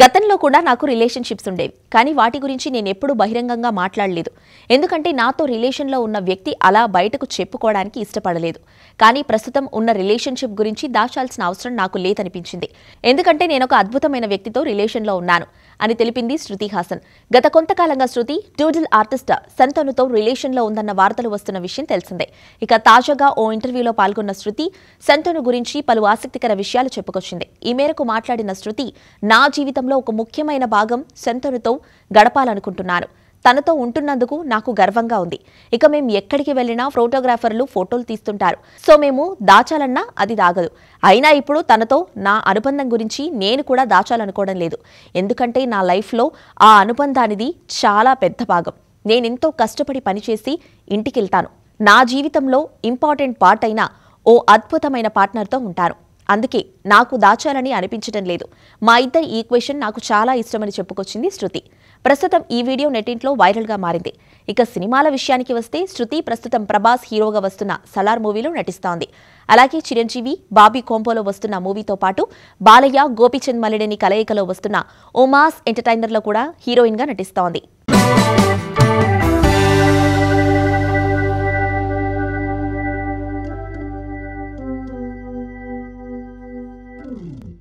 గతంలో కూడా నాకు రిలేషన్షిప్స్ ఉండేవి కానీ వాటి గురించి నేను ఎప్పుడూ బహిరంగంగా మాట్లాడలేదు ఎందుకంటే నాతో రిలేషన్లో ఉన్న వ్యక్తి అలా బయటకు చెప్పుకోవడానికి ఇష్టపడలేదు కానీ ప్రస్తుతం ఉన్న రిలేషన్షిప్ గురించి దాచాల్సిన అవసరం నాకు లేదనిపించింది ఎందుకంటే నేను ఒక అద్భుతమైన వ్యక్తితో రిలేషన్లో ఉన్నాను అని తెలిపింది శృతి హాసన్ గత కొంతకాలంగా శృతి డూడిల్ ఆర్టిస్ట్ సంతనుతో రిలేషన్లో ఉందన్న వార్తలు వస్తున్న విషయం తెలిసిందే ఇక తాజాగా ఓ ఇంటర్వ్యూలో పాల్గొన్న శృతి సంతను గురించి పలు ఆసక్తికర విషయాలు చెప్పుకొచ్చింది ఈ మేరకు మాట్లాడిన శృతి నా జీవితం జీవితంలో ఒక ముఖ్యమైన భాగం శంతనుతో గడపాలనుకుంటున్నాను తనతో ఉంటున్నందుకు నాకు గర్వంగా ఉంది ఇక మేము ఎక్కడికి వెళ్ళినా ఫోటోగ్రాఫర్లు ఫోటోలు తీస్తుంటారు సో మేము దాచాలన్నా అది దాగదు అయినా ఇప్పుడు తనతో నా అనుబంధం గురించి నేను కూడా దాచాలనుకోవడం లేదు ఎందుకంటే నా లైఫ్లో ఆ అనుబంధానిది చాలా పెద్ద భాగం నేనెంతో కష్టపడి పనిచేసి ఇంటికి వెళ్తాను నా జీవితంలో ఇంపార్టెంట్ పార్ట్ అయిన ఓ అద్భుతమైన పార్ట్నర్తో ఉంటాను అందుకే నాకు దాచాలని అనిపించడం లేదు మా ఇద్దరి ఈక్వేషన్ నాకు చాలా ఇష్టమని చెప్పుకొచ్చింది శృతి ప్రస్తుతం ఈ వీడియో నెట్టింట్లో వైరల్గా మారింది ఇక సినిమాల విషయానికి వస్తే శృతి ప్రస్తుతం ప్రభాస్ హీరోగా వస్తున్న సలార్ మూవీలో నటిస్తోంది అలాగే చిరంజీవి బాబీ కోంపోలో వస్తున్న మూవీతో పాటు బాలయ్య గోపిచంద్ మలిడేని కలయికలో వస్తున్న ఓమాస్ ఎంటర్టైనర్లో కూడా హీరోయిన్గా నటిస్తోంది Ooh.